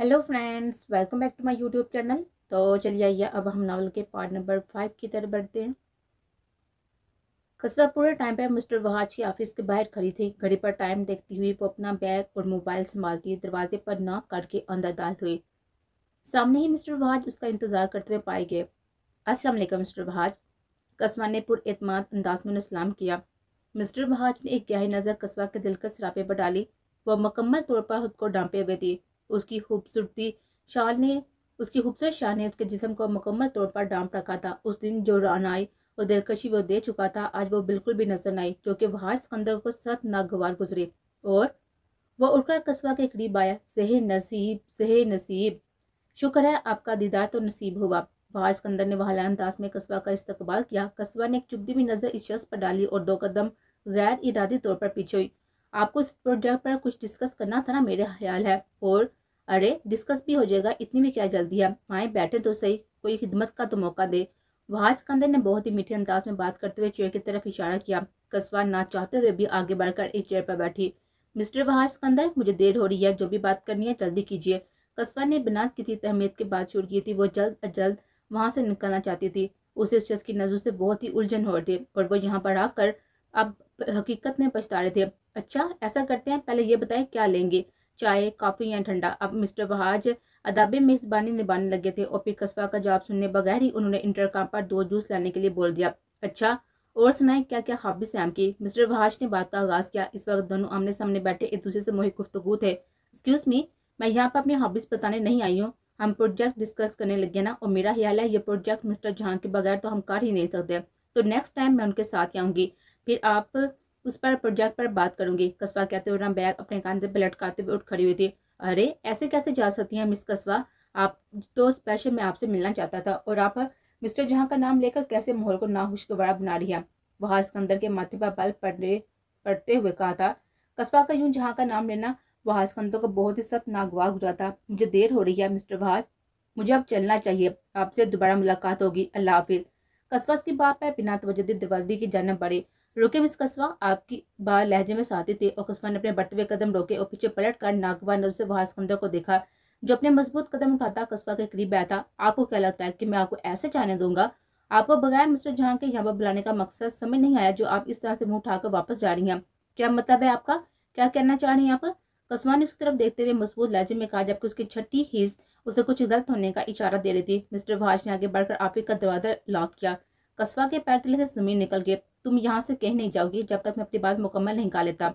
hello friends welcome back to my YouTube channel तो चलिए आइए अब हम नावल के पार्ट नंबर फाइव की तरफ बढ़ते हैं कस्बा पूरे टाइम पर मिस्टर वहाज की ऑफिस के बाहर खड़ी थी घड़ी पर टाइम देखती हुई वो अपना बैग और मोबाइल संभालती दरवाजे पर न करके अंदर दाल हुई सामने ही मिस्टर वहाज उसका इंतज़ार करते हुए पाए गए असलम मिस्टर वहाज कस्बा ने पुरमाद अंदाज में सलाम किया मिस्टर वहाज ने एक गहरी नज़र कस्बा के दिल का सरापे पर डाली वह मुकम्मल तौर पर खुद को डांपे हुए थी उसकी खूबसूरती शाल ने उसकी खूबसूरत शाह ने उसके जिसम को मुकम्मल तौर पर डांप रखा था उस दिन जो रानाई और दिलकशी वो दे चुका था आज वो बिल्कुल भी नजर आई जो कि वहाज सिकंदर को सख्त नागवार गुजरे और वह उड़कर कस्बा के करीब आया सहे नसीब सहे नसीब शुक्र है आपका दीदार तो नसीब हुआ वहाँ सिकंदर ने वहां अंदाज में कस्बा का इस्तकबाल किया कस्बा ने एक चुपदी हुई नज़र इस शख्स पर डाली और दो कदम गैर इरादी तौर पर पीछे हुई आपको इस प्रोजेक्ट पर कुछ डिस्कस करना था ना मेरे ख्याल है और अरे डिस्कस भी हो जाएगा इतनी में क्या जल्दी है माए बैठे तो सही कोई खिदमत का तो मौका दे वहाँ सिकंदर ने बहुत ही मीठे अंदाज में बात करते हुए चेयर की तरफ इशारा किया कस्बा ना चाहते हुए भी आगे बढ़कर एक चेयर पर बैठी मिस्टर वहाँ सिकंदर मुझे देर हो रही है जो भी बात करनी है जल्दी कीजिए कस्बा ने बिना किसी तहमीद के बात शुरू की थी वो जल्द अज जल्द वहाँ से निकलना चाहती थी उसे उस शख्स की नज़र से बहुत ही उलझन हो रही थी और वो यहाँ पर आकर अब हकीकत में पछता रहे थे अच्छा ऐसा करते हैं पहले ये बताएं क्या लेंगे चाय कॉफ़ी या ठंडा अब मिस्टर वहाज अदाबे मेज़बानी निभाने लगे थे और फिर कस्बा का जवाब सुनने बगैर ही उन्होंने इंटरकाम पर दो जूस लाने के लिए बोल दिया अच्छा और सुनाए क्या क्या हाबी सैम की मिस्टर वहाज ने बात का आगाज़ किया इस वक्त दोनों आमने सामने बैठे एक दूसरे से मोहित गुफ्तगु थे एक्सक्यूज़ मी मैं यहाँ पर अपनी हॉबीज़ बताने नहीं आई हूँ हम प्रोजेक्ट डिस्कस करने लगे ना और मेरा ख्याल है ये प्रोजेक्ट मिस्टर जहाँ के बगैर तो हम कर ही नहीं सकते तो नेक्स्ट टाइम मैं उनके साथ आऊँगी फिर आप उस पर प्रोजेक्ट पर बात करूंगी कस्बा कहते हुए राम बैग अपने कांधे पर लटकाते हुए उठ खड़ी हुई थी अरे ऐसे कैसे जा सकती हैं मिस कस्बा आप तो स्पेशल मैं आपसे मिलना चाहता था और आप मिस्टर जहाँ का नाम लेकर कैसे माहौल को नाखुशगवारा बना रही है वहाँ सिकंदर के माथे पर बल पड़ने पड़ते हुए कहा था कस्बा का यूं जहाँ का नाम लेना वहाँ सिकंदर को बहुत ही सख्त नागवाग हुआ था मुझे देर हो रही है मिस्टर वहाज मुझे अब चलना चाहिए आपसे दोबारा मुलाकात होगी अल्लाह हाफिज कस्बा की बात पर बिना तवज्जो दरवाजे की जानब बढ़े रोके मिस कस्बा आपकी बार लहजे में साथी थी और कस्बा ने अपने बढ़ते हुए कदम रोके और पीछे पलट कर नागवा नजर से वहां कुंदर को देखा जो अपने मजबूत कदम उठाता कस्बा के करीब बैठा आपको क्या लगता है कि मैं आपको ऐसे जाने दूंगा आपको बगैर मिस्टर जहाँ के यहाँ पर बुलाने का मकसद समझ नहीं आया जो आप इस तरह से मुंह उठाकर वापस जा रही हैं क्या मतलब है आपका क्या कहना चाह रही हैं आप कस्बा ने उसकी तरफ देखते हुए मजबूत लहजे में कहा जबकि उसकी छठी हिज उसे कुछ गलत होने का इशारा दे रही थी मिस्टर भाष ने आगे बढ़कर आपका दरवाजा लॉक किया कस्बा के पैर तले से जमीन निकल गए तुम यहाँ से कहीं नहीं जाओगी जब तक मैं अपनी बात मुकम्मल नहीं कहा लेता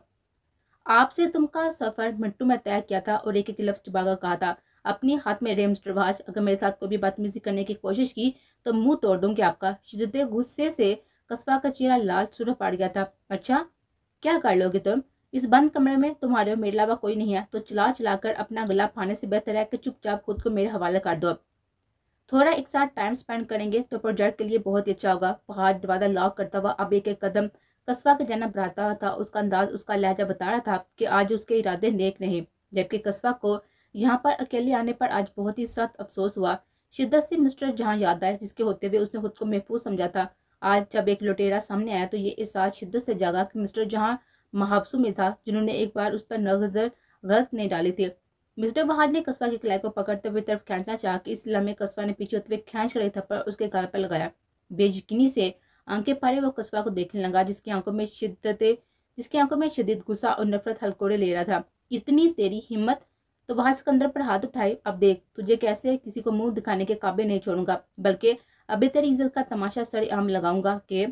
आपसे तुमका सफ़र मिट्टू में तय किया था और एक एक लफ्ज़ चुबागा कहा था अपने हाथ में रेम्स प्रभाष अगर मेरे साथ कोई भी बदतमीजी करने की कोशिश की तो मुंह तोड़ दूंगी आपका शिदत गुस्से से कस्बा का चेहरा लाल सुरख पड़ गया था अच्छा क्या कर लोगे तुम इस बंद कमरे में तुम्हारे और मेरे अलावा कोई नहीं है तो चला चिल्लाकर अपना गला फाने से बेहतर है कि चुपचाप खुद को मेरे हवाले कर दो थोड़ा एक साथ टाइम स्पेंड करेंगे तो प्रोजेक्ट के लिए बहुत ही अच्छा होगा पहाड़ वादा लॉक करता हुआ अब एक एक कदम कस्बा के जानब बढ़ाता था उसका अंदाज उसका लहजा बता रहा था कि आज उसके इरादे नेक नहीं जबकि कस्बा को यहाँ पर अकेले आने पर आज बहुत ही सख्त अफसोस हुआ शिद्दत से मिस्टर जहाँ याद आए जिसके होते हुए उसने खुद को महफूज समझा था आज जब एक लुटेरा सामने आया तो ये एहसास शिद्दत से जागा कि मिस्टर जहाँ महाबसू में था जिन्होंने एक बार उस पर नजर गलत नहीं डाली थी मिस्टर बहाज ने कस्बा की कलाई को पकड़ते हुए तरफ खेचना चाह कि इस लम्हे कस्बा ने पीछे होते हुए खेच कर थप्पड़ उसके गाल पर लगाया बेजकिनी से आंखें पारे वो कस्बा को देखने लगा जिसकी आंखों में शिद्दत जिसकी आंखों में शदीद गुस्सा और नफरत हलकोड़े ले रहा था इतनी तेरी हिम्मत तो वहां सिकंदर पर हाथ उठाए अब देख तुझे कैसे किसी को मुंह दिखाने के काबिल नहीं छोड़ूंगा बल्कि अभी तेरी इज्जत का तमाशा सड़े आम लगाऊंगा के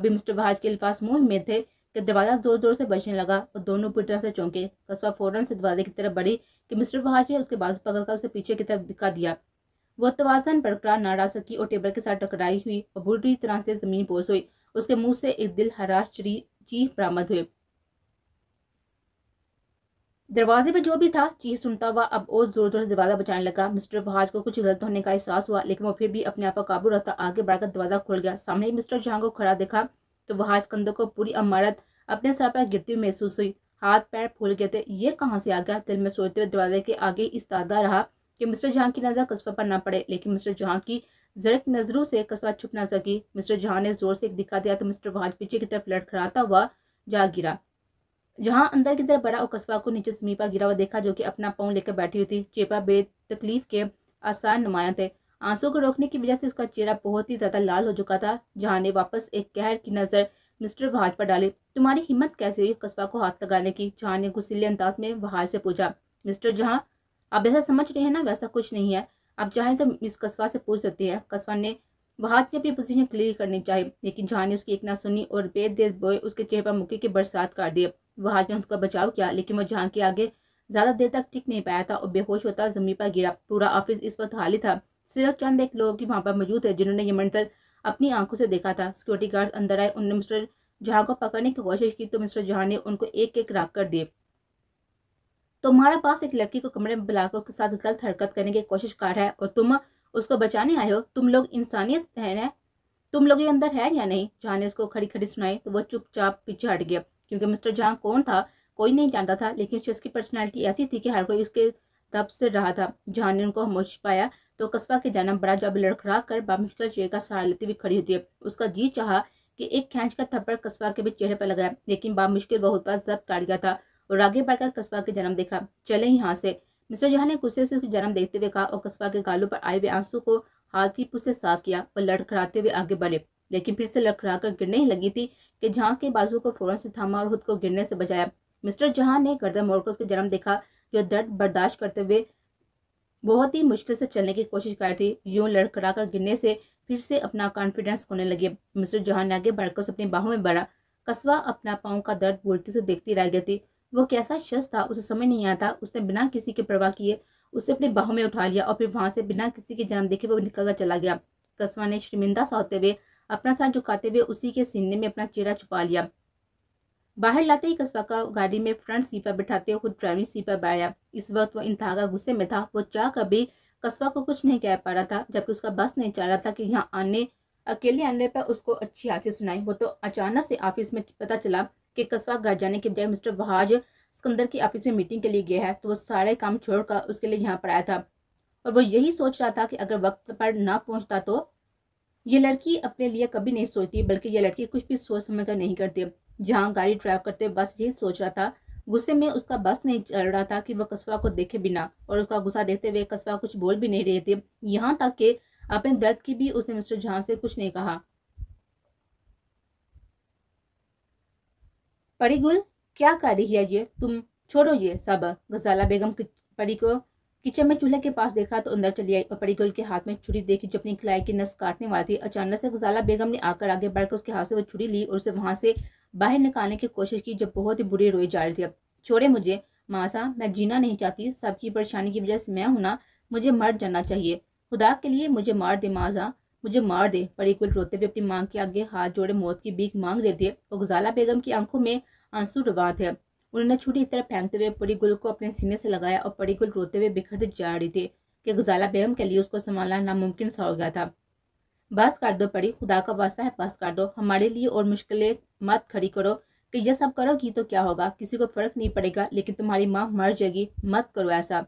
अभी मिस्टर बहाज के अल्फाज मुंह में थे कि दरवाज़ा ज़ोर ज़ोर से बजने लगा और दोनों पूरी तरह से चौंके कस्बा फ़ौरन से दरवाजे की तरफ बढ़ी कि मिस्टर वहाजे उसके बाजू पकड़कर उसे पीछे की तरफ दिखा दिया वह तोज़न बरकरार ना सकी और टेबल के साथ टकराई हुई और बुरी तरह से ज़मीन पोस हुई उसके मुंह से एक दिल हराश चीह बरामद हुए दरवाजे पर जो भी था चीज सुनता हुआ अब और जोर जोर से दरवाजा बचाने लगा मिस्टर वहाज को कुछ गलत होने का एहसास हुआ लेकिन वो फिर भी अपने आप पर काबू रखता आगे बढ़कर दरवाजा खुल गया सामने मिस्टर जहां को खड़ा देखा तो वहां स्कंदर को पूरी अमारत अपने सर पर गिरती हुई महसूस हुई हाथ पैर फूल गए थे ये कहाँ से आ गया दिल में सोचते हुए दरवाजे के आगे इस तादा रहा कि मिस्टर जहाँ की नज़र कस्बा पर ना पड़े लेकिन मिस्टर जहाँ की जरक नज़रों से कस्बा छुप ना सकी मिस्टर जहाँ ने जोर से एक दिखा दिया तो मिस्टर वहाज पीछे की तरफ लड़खड़ाता हुआ जा गिरा जहाँ अंदर की तरफ बड़ा और कस्बा को नीचे समीपा गिरा हुआ देखा जो कि अपना पाँव लेकर बैठी हुई थी चेपा बे तकलीफ के आसार नुमाया थे आंसू को रोकने की वजह से उसका चेहरा बहुत ही ज्यादा लाल हो चुका था जहाँ ने वापस एक कहर की नजर मिस्टर वहाज पर डाली तुम्हारी हिम्मत कैसे हुई कस्बा को हाथ लगाने की जहाँ ने गुस्सीले अंदाज में वहाज से पूछा मिस्टर जहाँ आप ऐसा समझ रहे हैं ना वैसा कुछ नहीं है आप चाहें तो इस कस्बा से पूछ सकते हैं कस्बा ने वहाज ने अपनी पोजिशन क्लियर करनी चाहिए लेकिन जहाँ ने उसकी एक ना सुनी और बेदेर बोए उसके चेहरे पर मुक्के की बरसात कर दिए वहाज ने उसका बचाव किया लेकिन वो जहाँ के आगे ज़्यादा देर तक टिक नहीं पाया था और बेहोश होता जमीन पर गिरा पूरा ऑफिस इस वक्त खाली था सिर्फ चंद एक लोग ही वहाँ पर मौजूद थे जिन्होंने ये मंडल अपनी आंखों से देखा था सिक्योरिटी गार्ड अंदर आए उन्होंने मिस्टर जहाँ को पकड़ने की कोशिश की तो मिस्टर जहाँ ने उनको एक एक राख कर दिए तुम्हारा पास एक लड़की को कमरे में बुलाकर उसके साथ गलत हरकत करने की कोशिश कर रहा है और तुम उसको बचाने आए हो तुम लोग इंसानियत है तुम लोग ये अंदर है या नहीं जहाँ ने उसको खड़ी खड़ी सुनाई तो वो चुपचाप पीछे हट गया क्योंकि मिस्टर जहाँ कौन था कोई नहीं जानता था लेकिन उसकी पर्सनैलिटी ऐसी थी कि हर कोई उसके तब से रहा था जहाँ ने उनको खामोश पाया तो कस्बा के जाना बड़ा जब लड़खड़ा कर बामुश्किल चेहरे का सहारा लेती हुई खड़ी होती है उसका जी चाह कि एक खेच का थप्पड़ कस्बा के भी चेहरे पर लगाया लेकिन बामुश्किल बहुत पास जब काट गया था और आगे बढ़कर कस्बा के जन्म देखा चले यहाँ से मिस्टर जहाँ ने गुस्से से जन्म देखते हुए कहा और कस्बा के गालों पर आए हुए आंसू को हाथ ही से साफ किया और लड़खड़ाते हुए आगे बढ़े लेकिन फिर से लड़खड़ा कर गिरने ही लगी थी कि जहाँ के बाजू को फौरन से थामा और खुद को गिरने से बचाया मिस्टर जहाँ ने गर्दन मोड़कर उसके जन्म देखा जो दर्द बर्दाश्त करते हुए बहुत ही मुश्किल से चलने की कोशिश कर रही थी यूं लड़खड़ा कर गिरने से फिर से अपना कॉन्फिडेंस खोने लगे मिस्टर जौहर ने आगे बढ़कर उसे अपनी बाहों में भरा कस्बा अपना पाँव का दर्द बोलते हुए देखती रह गई थी वो कैसा शख्स था उसे समझ नहीं आता उसने बिना किसी की परवाह किए उसे अपने बाहों में उठा लिया और फिर वहाँ से बिना किसी के जन्म देखे वो निकलता चला गया कस्बा ने शर्मिंदा सा होते हुए अपना साथ झुकाते हुए उसी के सीने में अपना चेहरा छुपा लिया बाहर लाते ही कस्बा का गाड़ी में फ्रंट सीट पर बैठाते हुए खुद ड्राइविंग सीट पर बैठाया इस वक्त वो इंतहा का गुस्से में था वो चाह कभी कस्बा को कुछ नहीं कह पा रहा था जबकि उसका बस नहीं चाह रहा था कि यहाँ आने अकेले आने पर उसको अच्छी हासी सुनाई वो तो अचानक से ऑफिस में पता चला कि कस्बा घर जाने के बजाय मिस्टर वहाज सिकंदर की ऑफिस में मीटिंग के लिए गया है तो वो सारे काम छोड़कर उसके लिए यहाँ पर आया था और वो यही सोच रहा था कि अगर वक्त पर ना पहुँचता तो ये लड़की अपने लिए कभी नहीं सोचती बल्कि ये लड़की कुछ भी सोच समझ कर नहीं करती जहाँ गाड़ी ड्राइव करते बस ये सोच रहा था गुस्से में उसका बस नहीं चल रहा था कि वह कस्बा को देखे बिना और उसका गुस्सा देखते हुए कस्बा कुछ बोल भी नहीं रहे थे यहाँ तक कि अपने दर्द की भी उसने मिस्टर झा से कुछ नहीं कहा परी गुल क्या कर रही है ये तुम छोड़ो ये सब गजाला बेगम परी को किचन में चूल्हे के पास देखा तो अंदर चली आई और गोल के हाथ में छुरी देखी जो अपनी कलाई की नस काटने वाली थी अचानक से गजाला बेगम ने आकर आगे बढ़कर उसके हाथ से वो छुरी ली और उसे वहां से बाहर निकालने की कोशिश की जो बहुत ही बुरी रोई जा रही थी अब छोड़े मुझे मासा मैं जीना नहीं चाहती सबकी परेशानी की वजह से मैं हूं ना मुझे मर जाना चाहिए खुदा के लिए मुझे मार दे माँ मुझे मार दे गुल रोते हुए अपनी माँ के आगे हाथ जोड़े मौत की भीख मांग रहे थे और गजाला बेगम की आंखों में आंसू रवा थे उन्होंने छोटी तरफ फेंकते हुए परीगुल को अपने सीने से लगाया और परीगुल रोते हुए बिखरते जा रही थी कि गजाला बेगम के लिए उसको संभालना नामुमकिन सा हो गया था बस कर दो पड़ी खुदा का वास्ता है बस कर दो हमारे लिए और मुश्किलें मत खड़ी करो कि यह सब करोगी तो क्या होगा किसी को फर्क नहीं पड़ेगा लेकिन तुम्हारी माँ मर जाएगी मत करो ऐसा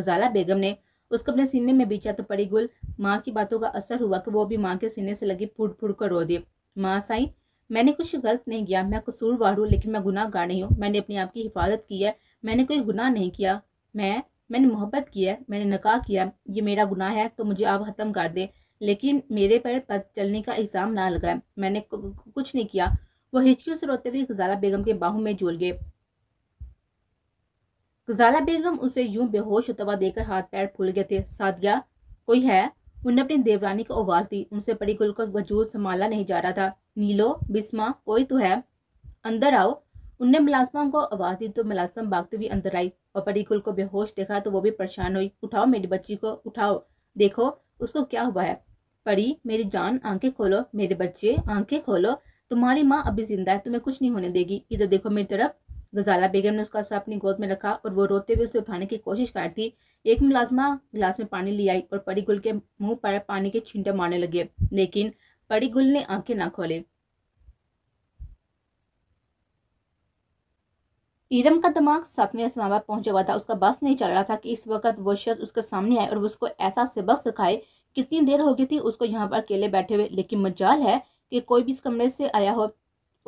गजाला बेगम ने उसको अपने सीने में बेचा तो पड़ी गुल माँ की बातों का असर हुआ कि वो भी माँ के सीने से लगी फूट फूट कर रो दी माँ साई मैंने कुछ गलत नहीं किया मैं कसूरवार हूँ लेकिन मैं गुनाहगार नहीं हूँ मैंने अपने आप की हिफाजत की है मैंने कोई गुनाह नहीं किया मैं मैंने मोहब्बत की है मैंने नकाह किया ये मेरा गुनाह है तो मुझे आप ख़त्म कर दें लेकिन मेरे पर पद चलने का इल्ज़ाम ना लगाए मैंने कुछ नहीं किया वह हिचकियों से रोते हुए गजाला बेगम के बाहों में झूल गए गजाला बेगम उसे यूं बेहोश होता हुआ देकर हाथ पैर फूल गए थे सादिया कोई है उन्हें अपनी देवरानी को आवाज़ दी उनसे बड़ी गुल को वजूद संभाला नहीं जा रहा था नीलो बिस्मा कोई तो है अंदर आओ उनने मुलाजमा को आवाज़ दी तो मुलाजम भागते हुए अंदर आई और परी गुल को बेहोश देखा तो वो भी परेशान हुई उठाओ मेरी बच्ची को उठाओ देखो उसको क्या हुआ है परी मेरी जान आंखें खोलो मेरे बच्चे आंखें खोलो तुम्हारी माँ अभी जिंदा है तुम्हें कुछ नहीं होने देगी इधर देखो मेरी तरफ गजाला बेगम ने उसका सर अपनी गोद में रखा और वो रोते हुए उसे उठाने की कोशिश कर थी एक मुलाजमा गिलास में पानी ले आई और परी गुल के मुंह पर पानी के छिंटे मारने लगे लेकिन परी गुल ने आंखें ना खोले ईरम का दिमाग सातवें इस्लामाबाद पहुंचा हुआ था उसका बस नहीं चल रहा था कि इस वक्त वो शख्स उसके सामने आए और उसको ऐसा सबक सिखाए कितनी देर हो गई थी उसको यहाँ पर अकेले बैठे हुए लेकिन मजाल है कि कोई भी इस कमरे से आया हो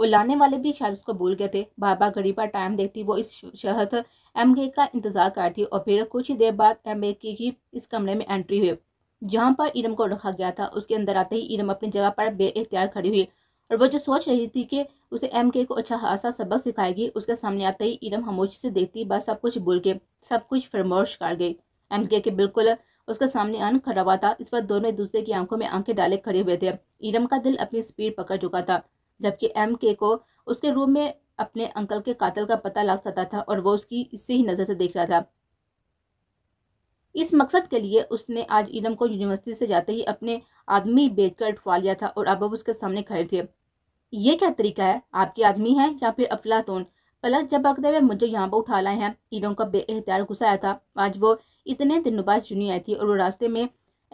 और लाने वाले भी शायद उसको भूल गए थे बाबा गरीबा टाइम देखती वो इस शहर एम का इंतजार करती और फिर कुछ ही देर बाद एम की इस कमरे में एंट्री हुई जहाँ पर इरम को रखा गया था उसके अंदर आते ही इरम अपनी जगह पर बे खड़ी हुई और वो जो सोच रही थी कि उसे एम के को अच्छा खासा सबक सिखाएगी उसके सामने आते ही इरम खामोशी से देखती बस सब कुछ भूल के सब कुछ फरमोश कर गई एम के, के बिल्कुल उसके सामने अन खड़ा हुआ था इस पर दोनों एक दूसरे की आंखों में आंखें डाले खड़े हुए थे इरम का दिल अपनी स्पीड पकड़ चुका था जबकि एम के को उसके रूम में अपने अंकल के कातल का पता लग सकता था और वो उसकी इससे ही नज़र से देख रहा था इस मकसद के लिए उसने आज इलम को यूनिवर्सिटी से जाते ही अपने आदमी बेचकर उठवा लिया था और अब उसके सामने खड़े थे ये क्या तरीका है आपके आदमी है या फिर अफलातून पलक जब अकते हुए मुझे यहाँ पर उठा लाए हैं ईलों का बेहतियार घुसाया था आज वो इतने दिनों बाद चुनी आई थी और वो रास्ते में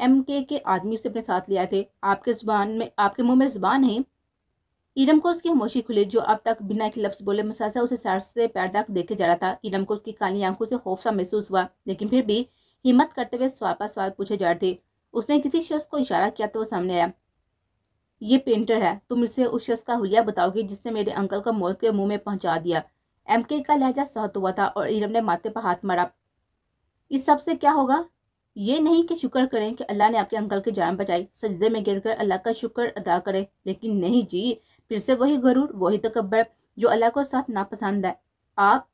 एम के आदमी उसे अपने साथ ले आए थे आपके जुबान में आपके मुंह में जुबान नहीं इरम को उसकी खामोशी खुली जो अब तक बिना एक लफ्ज बोले मसाजा उसे सर से पैर तक देखे जा रहा था इरम को उसकी काली आंखों से खौफ सा महसूस हुआ लेकिन फिर भी हिम्मत करते हुए सवाल पर सवाल पूछे जा रहे थे उसने किसी शख्स को इशारा किया तो वो सामने आया ये पेंटर है तुम इसे उस शख्स का हुलिया बताओगे जिसने मेरे अंकल को मौत के मुंह में पहुंचा दिया एम के का लहजा सहत हुआ था और इरम ने माथे पर हाथ मारा इस सब से क्या होगा ये नहीं कि शुक्र करें कि अल्लाह ने आपके अंकल की जान बचाई सजदे में गिरकर अल्लाह का शुक्र अदा करें लेकिन नहीं जी फिर से वही गरूर वही तकबर तो जो अल्लाह को साथ नापसंद है आप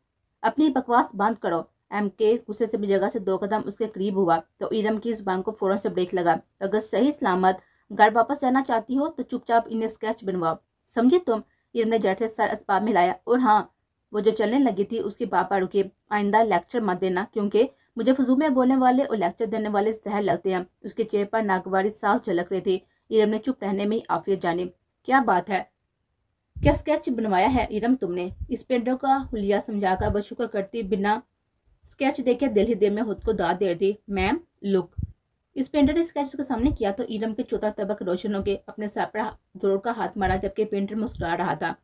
अपनी बकवास बंद करो एम के गुस्से से जगह से दो कदम उसके करीब हुआ तो इरम की जुबान को फ़ौरन से ब्रेक लगा अगर सही सलामत घर वापस जाना चाहती हो तो चुपचाप इन्हें स्केच बनवाओ समझे तुम इरम ने जैठे सर अस्पाब में लाया और हाँ वो जो चलने लगी थी उसके पापा रुके आइंदा लेक्चर मत देना क्योंकि मुझे फजू में बोलने वाले और लेक्चर देने वाले जहर लगते हैं उसके चेहरे पर नागवारी साफ झलक रही थी इरम ने चुप रहने में ही आफियत जानी क्या बात है क्या स्केच बनवाया है इरम तुमने इस पेंडों का हुलिया समझाकर बशुकर करती बिना स्केच देखे दिल ही दिल में खुद को दाद दे दी मैम लुक इस पेंटर ने स्केच उसके सामने किया तो इलम के चौथा तबक रोशन हो गए अपने सापड़ा पर का हाथ मारा जबकि पेंटर मुस्कुरा रहा था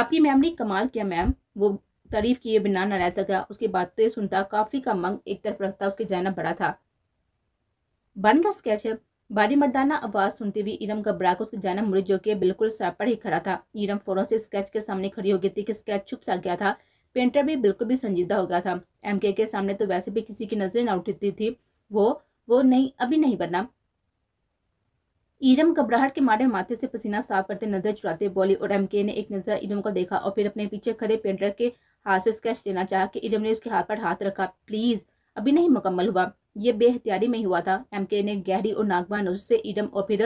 आपकी मैम ने कमाल किया मैम वो तारीफ किए बिना न रह सका उसकी बात तो ये सुनता काफ़ी का मंग एक तरफ रखता उसके जाना बड़ा था बन का स्केच अब बारी मर्दाना आवाज सुनते हुए इरम घबरा कर उसके जाना मरीजों के बिल्कुल सर पर ही खड़ा था इरम फौरन से स्केच के सामने खड़ी हो गई थी कि स्केच छुप सा गया था पेंटर भी बिल्कुल भी संजीदा हो गया था एम के सामने तो वैसे भी किसी की नजरें ना उठती थी वो वो नहीं अभी नहीं बना इरम घबराहट के मारे माथे से पसीना साफ करते नजर चुराते बोली और एमके ने एक नजर इरम को देखा और फिर अपने पीछे खड़े पेंटर के हाथ से स्केच लेना चाहा कि इरम ने उसके हाथ पर हाथ रखा प्लीज अभी नहीं मुकम्मल हुआ ये बेहतियारी में हुआ था एमके ने गहरी और नागवा नजर से ईडम और फिर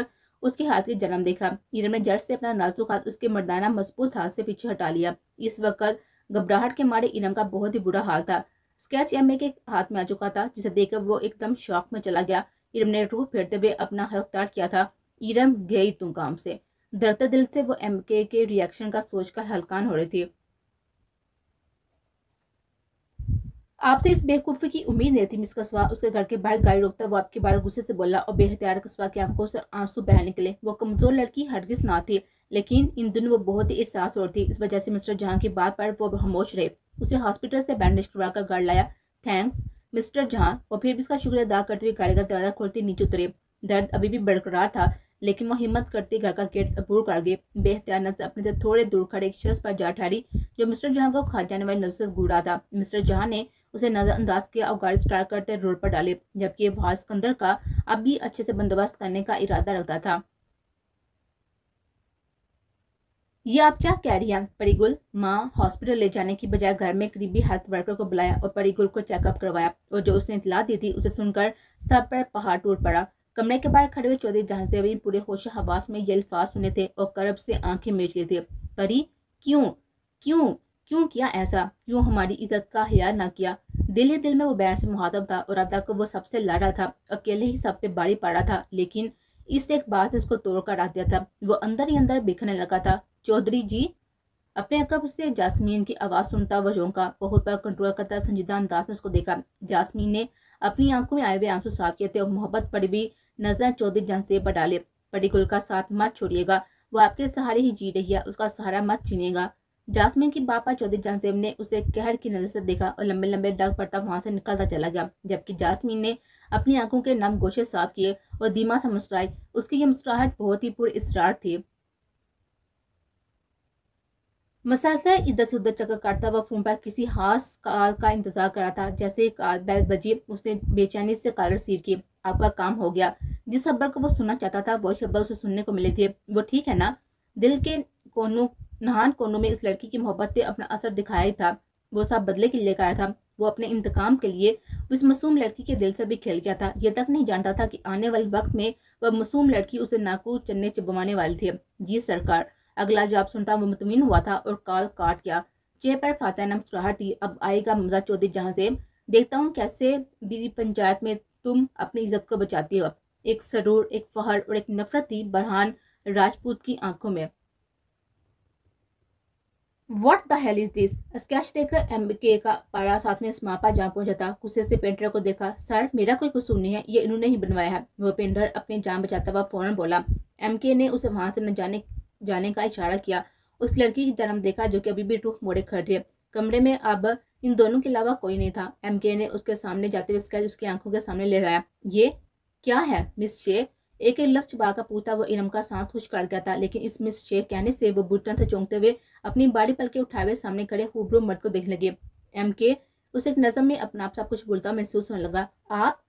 उसके हाथ की जन्म देखा ईडम ने जट से अपना नाजुक हाथ उसके मर्दाना मजबूत हाथ से पीछे हटा लिया इस वक्त घबराहट के मारे ईडम का बहुत ही बुरा हाल था स्केच एम के हाथ में आ चुका था जिसे देखकर वो एकदम शौक में चला गया ईडम ने रूह फेरते हुए अपना हकदार किया था ईडम गई तू काम से दर्द दिल से वो एम के रिएक्शन का सोचकर हलकान हो रही थी आपसे इस बेवकूफ़ी की उम्मीद नहीं थी मिस कस्बा उसके घर के बाहर गाड़ी रोकता वो आपके बारे गुस्से से बोला और बेहतियार कस्बा की आंखों से आंसू बह निकले वो कमज़ोर लड़की हरगिज ना थी लेकिन इन दिनों वो बहुत ही एहसास और थी इस वजह से मिस्टर जहाँ की बात पर वो खामोश रहे उसे हॉस्पिटल से बैंडेज करवाकर घर लाया थैंक्स मिस्टर जहाँ और फिर भी इसका शुक्रिया अदा करते हुए गाड़ी का दरवाजा खोलते नीचे उतरे दर्द अभी भी बरकरार था लेकिन वो हिम्मत करती घर का गेट अबूर करके बेहतियाना से अपने से थोड़े दूर खड़े एक शख्स पर जा ठहरी जो मिस्टर जहाँ को खा जाने वाली नजर से घूरा था मिस्टर जहाँ ने उसे नज़रअंदाज किया और गाड़ी स्टार्ट करते रोड पर डाले जबकि वहाँ सिकंदर का अब भी अच्छे से बंदोबस्त करने का इरादा रखता था ये आप क्या कह रही हैं परिगुल माँ हॉस्पिटल ले जाने की बजाय घर में करीबी हेल्थ वर्कर को बुलाया और परिगुल को चेकअप करवाया और जो उसने इतला दी थी उसे सुनकर सब पर पहाड़ टूट पड़ा कमरे के बाहर खड़े हुए चौधरी जहाजे भी पूरे होश हवास में ये अल्फाज सुने थे और करब से आंखें मिर्च थे परी क्यों क्यों क्यों किया ऐसा क्यों हमारी इज्जत का हयार ना किया दिल ही दिल में वो बैर से मुहातब था और अब्दा को वो सबसे लड़ रहा था अकेले ही सब पे बाड़ी पड़ा था लेकिन इस एक बात ने उसको तोड़कर रख दिया था वो अंदर ही अंदर बिखरने लगा था चौधरी जी अपने अकब से जासमीन की आवाज़ सुनता वह झोंका बहुत बड़ा कंट्रोल करता संजीदा अंदाज में उसको देखा जासमीन ने अपनी आंखों में आए हुए आंसू साफ किए थे और मोहब्बत पर भी नजर चौधरी जहाँ से पटी गुल का साथ मत छोड़िएगा वो आपके सहारे ही जी रही है उसका सहारा मत छीनेगा जासमिन के पापा चौधरी जानसेब ने उसे कहर की नज़र से देखा और लंबे लंबे डग पड़ता वहां से निकलता चला गया जबकि जासमीन ने अपनी आंखों के नम गोशे साफ किए और दीमा से मुस्कुराई उसकी ये मुस्कुराहट बहुत ही पुरस्रार थी मसासा इधर से उधर चक्कर काटता हुआ पर किसी खास कार का इंतजार कर रहा था जैसे एक बैल बजी उसने बेचैनी से कॉल रिसीव की आपका काम हो गया जिस खबर को वो सुनना चाहता था वही खबर उसे सुनने को मिली थी वो ठीक है ना दिल के कोनों नहान कोनों में इस लड़की की मोहब्बत ने अपना असर दिखाया था वो सब बदले के लिए आया था वो अपने इंतकाम के लिए उस मासूम लड़की के दिल से भी खेल गया था ये तक नहीं जानता था कि आने वाले वक्त में वह मासूम लड़की उसे नाकू चन्ने चुबवाने वाली थी जी सरकार अगला जवाब सुनता वो मुतमिन हुआ था और काल काट गया चेहरे पर फातह नम थी अब आएगा मजा चौधरी जहाँ से देखता हूँ कैसे बीवी पंचायत में तुम अपनी इज्जत को बचाती हो एक सरूर एक फहर और एक नफरत थी बरहान राजपूत की आंखों में what the hell is this sketch देखकर एम के का पारा साथ में समापा जा पहुंचा था गुस्से से पेंटर को देखा सर मेरा कोई कसूर नहीं है ये इन्होंने ही बनवाया है वह पेंटर अपने जान बचाता हुआ फौरन बोला एम के ने उसे वहां से न जाने जाने का इशारा किया उस लड़की की जन्म देखा जो कि अभी भी रूख मोड़े खड़े थे कमरे में अब इन दोनों के अलावा कोई नहीं था एम ने उसके सामने जाते हुए स्केच उसकी आंखों के सामने ले रहा ये क्या है मिस शेख एक एक लफ्ज का पूछता वो इनम का सांस खुश कर गया था लेकिन इस मिस शेख कहने से वो बुरतन से चौंकते हुए अपनी बाड़ी पल के उठाए हुए सामने खड़े हुबरू मर्द को देखने लगे एम के उसे एक नजर में अपना आप सब कुछ बोलता महसूस होने लगा आप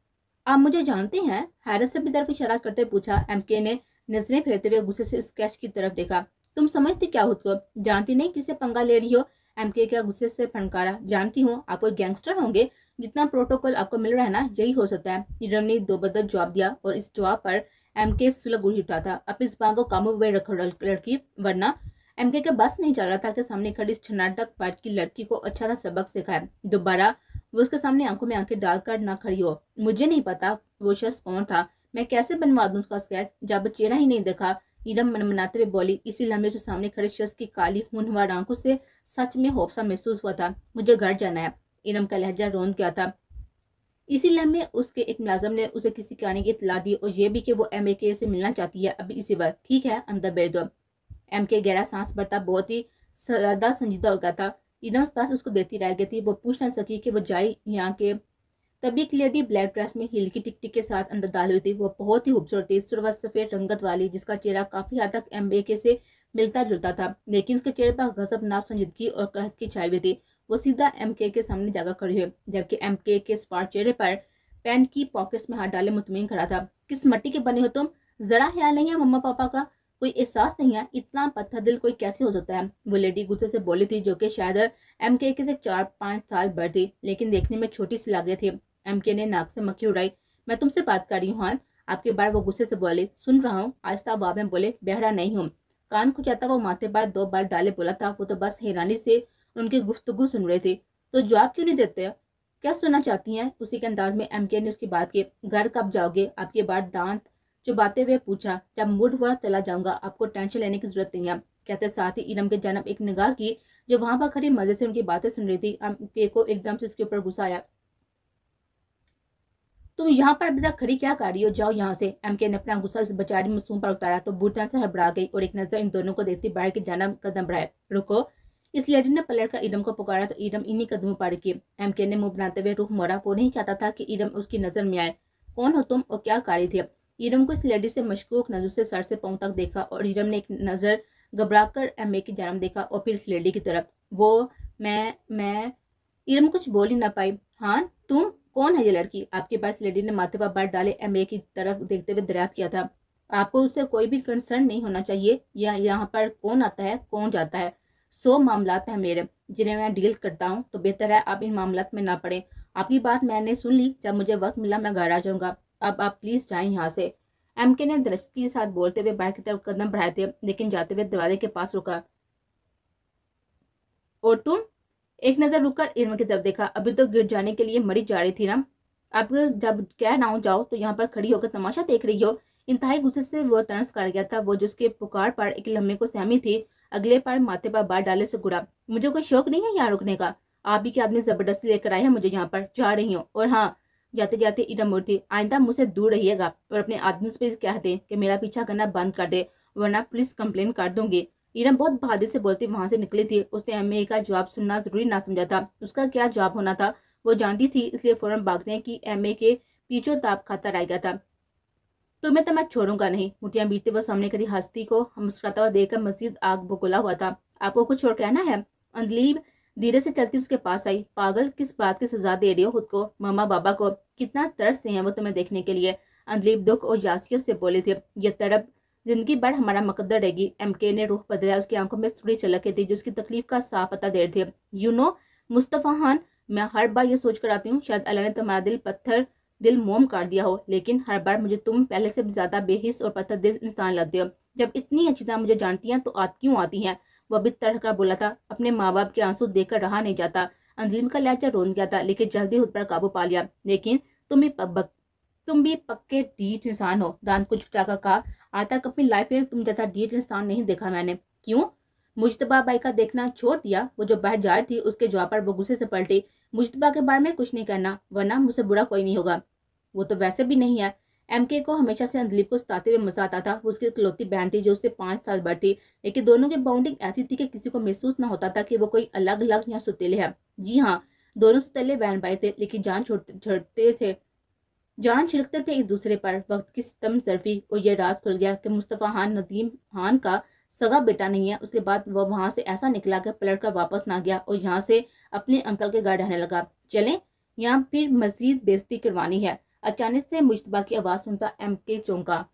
आप मुझे जानते हैं हैरत से अपनी तरफ इशारा करते पूछा एम के ने नजरें फेरते हुए गुस्से से स्केच की तरफ देखा तुम समझते क्या हो तो जानती नहीं किसे पंगा ले रही हो एमके का गुस्से से फनकारा जानती हूँ आप कोई गैंगस्टर होंगे जितना प्रोटोकॉल आपको मिल रहा है ना यही हो सकता है नीरम ने दो बदल जवाब दिया और इस जवाब पर एम के सुलग उड़ी उठा था अपनी जुबान को काबू में रखो लड़की वरना एम के बस नहीं चल रहा था कि सामने खड़ी इस छनाटक पार्ट की लड़की को अच्छा सा सबक सिखाए दोबारा वो उसके सामने आंखों में आंखें डालकर ना खड़ी हो मुझे नहीं पता वो शख्स कौन था मैं कैसे बनवा दूँ उसका स्केच जब चेहरा ही नहीं देखा नीलम मनमनाते हुए बोली इसी लम्हे जो सामने खड़े शख्स की काली हुनवार आंखों से सच में हौफसा महसूस हुआ था मुझे घर जाना है इनम का लहजा रोन गया था इसी लम्हे उसके एक मुलाजम ने उसे किसी के आने की इतला दी और यह भी कि वो एम के से मिलना चाहती है अभी इसी वक्त ठीक है अंदर भेज दो एम के गहरा सांस भरता बहुत ही ज्यादा संजीदा हो गया था इनम पास उसको देती रह गई थी वो पूछ ना सकी कि वो जाए यहाँ के तभी एक लेडी ब्लैक ड्रेस में हिल की टिकटिक के साथ अंदर डाल हुई थी वह बहुत ही खूबसूरत थी सुरवा सफ़ेद रंगत वाली जिसका चेहरा काफ़ी हद तक एम से मिलता जुलता था लेकिन उसके चेहरे पर गजब नाक संजीदगी और कहत की छाई हुई थी वो सीधा एम के सामने जाकर खड़ी हुई जबकि एम के, के स्पार्ट चेहरे पर पैंट की पॉकेट्स में हाथ डाले मुतमिन खड़ा था किस मट्टी के बने हो तुम जरा ख्याल नहीं है मम्मा पापा का कोई एहसास नहीं है इतना पत्थर दिल कोई कैसे हो सकता है वो लेडी गुस्से से बोली थी जो कि शायद एम के से चार पाँच साल बढ़ थी लेकिन देखने में छोटी सी लग रही थी एम के ने नाक से मक्खी उड़ाई मैं तुमसे बात कर रही हूँ हान आपके बार वो गुस्से से बोले सुन रहा हूँ आज तब में बोले बेहरा नहीं हूँ कान को जाता वो माथे पर दो बार डाले बोला था वो तो बस हैरानी से उनकी गुफ्तगु सुन रहे थे तो जवाब क्यों नहीं देते क्या सुनना चाहती हैं उसी के अंदाज में एम के ने उसकी बात की घर कब जाओगे आपके बार दांत चुबाते हुए पूछा जब मूड हुआ चला जाऊंगा आपको टेंशन लेने की जरूरत नहीं है कहते साथ ही इनम के जानब एक निगाह की जो वहां पर खड़ी मजे से उनकी बातें सुन रही थी एम के को एकदम से उसके ऊपर गुस्सा आया तुम यहाँ पर अभी तक खड़ी क्या कर रही हो जाओ यहाँ से एम के ने अपना गुस्सा इस बचाड़ी मसूम पर उतारा तो बुरी तरह से हड़बड़ा गई और एक नज़र इन दोनों को देखती बाहर के जाना कदम बढ़ाए रुको इस लेडी ने पलट कर ईडम को पुकारा तो ईडम इन्हीं कदमों पार किए एम के ने मुंह बनाते हुए रुख मोड़ा वो नहीं चाहता था कि ईडम उसकी नज़र में आए कौन हो तुम और क्या कार्य थे ईडम को इस लेडी से मशकूक नज़र से सर से पाँव तक देखा और ईडम ने एक नज़र घबरा कर एम की जानब देखा और फिर इस लेडी की तरफ वो मैं मैं ईडम कुछ बोल ही ना पाई हाँ तुम कौन है ये लड़की आपके पास लेडी ने माथे पर बैठ डाले एम की तरफ देखते हुए दरियात किया था आपको उससे कोई भी कंसर्न नहीं होना चाहिए या यहाँ पर कौन आता है कौन जाता है सो मामला हैं मेरे जिन्हें मैं डील करता हूँ तो बेहतर है आप इन मामला में ना पड़े आपकी बात मैंने सुन ली जब मुझे वक्त मिला मैं घर आ जाऊँगा अब आप प्लीज़ जाए यहाँ से एम के ने दृष्टि के साथ बोलते हुए बाहर की तरफ कदम बढ़ाए थे लेकिन जाते हुए दरवाजे के पास रुका और तुम एक नज़र रुककर इरम की तरफ देखा अभी तो गिर जाने के लिए मरी जा रही थी ना अब जब कह ना जाओ तो यहाँ पर खड़ी होकर तमाशा देख रही हो इंतहा गुस्से से वह तरस कर गया था वो जिसके पुकार पर एक लम्बे को सहमी थी अगले पर माथे पर बार डाले से घुरा मुझे कोई शौक नहीं है यहाँ रुकने का आप ही के आदमी जबरदस्ती लेकर आए हैं मुझे यहाँ पर जा रही हो और हाँ जाते जाते ईरा मूर्ति आइंदा मुझसे दूर रहिएगा और अपने आदमी से दे कि मेरा पीछा करना बंद कर दे वरना पुलिस कंप्लेन कर दूंगी ईरम बहुत बहादुर से बोलती वहां से निकली थी उसने एम का जवाब सुनना जरूरी ना समझा था उसका क्या जवाब होना था वो जानती थी इसलिए फौरन भागने की एम के पीछों ताप खाता रह गया था तुम्हें तो मैं छोड़ूंगा नहीं मुठियाँ बीते वो सामने करी हस्ती को मुस्कुराता हुआ देखकर मस्जिद आग बगुला हुआ था आपको कुछ और कहना है अंदलीब धीरे से चलती उसके पास आई पागल किस बात की सजा दे रही हो खुद को मामा बाबा को कितना तरसते हैं वो तुम्हें देखने के लिए अंदलीब दुख और यासियत से बोले थे यह तड़प जिंदगी भर हमारा मकदर रहेगी एमके ने रुख बदला उसकी आंखों में सुरी चलक दी जो उसकी तकलीफ का साफ पता दे थे यू नो मुस्तफ़ा खान मैं हर बार ये सोच कर आती हूँ शायद अल्लाह ने तुम्हारा दिल पत्थर दिल मोम कर दिया हो लेकिन हर बार मुझे तुम पहले से भी ज़्यादा बेहिस और पत्थर दिल इंसान लगते हो जब इतनी अच्छी तरह मुझे जानती हैं तो आत क्यों आती हैं वह भी तरह का बोला था अपने माँ बाप के आंसू देखकर रहा नहीं जाता अंजलिम का लहजा रोन गया था लेकिन जल्दी उस पर काबू पा लिया लेकिन तुम्हें तुम भी पक्के डीट इंसान हो दान को झुटाकर कहा आता तक अपनी लाइफ में तुम जैसा डीट इंसान नहीं देखा मैंने क्यों मुश्तबा बाई का देखना छोड़ दिया वो जो बाहर जा रही थी उसके जवाब पर वो गुस्से से पलटी मुश्तबा के बारे में कुछ नहीं करना वरना मुझसे बुरा कोई नहीं होगा वो तो वैसे भी नहीं है एम को हमेशा से अंदलीप को सताते हुए मजा आता था उसकी इकलौती बहन थी जो उससे पांच साल बड़ थी लेकिन दोनों की बाउंडिंग ऐसी थी कि किसी को महसूस ना होता था कि वो कोई अलग अलग या सुतेले है जी हाँ दोनों सुतेले बहन भाई थे लेकिन जान छोड़ते थे जान छिड़कते थे एक दूसरे पर वक्त की सितम सरफी और यह राज खुल गया कि मुस्तफ़ा खान नदीम खान का सगा बेटा नहीं है उसके बाद वह वहाँ से ऐसा निकला कि पलट कर वापस ना गया और यहाँ से अपने अंकल के घर रहने लगा चलें यहाँ फिर मजीद बेजती करवानी है अचानक से मुशतबा की आवाज़ सुनता एम के चौंका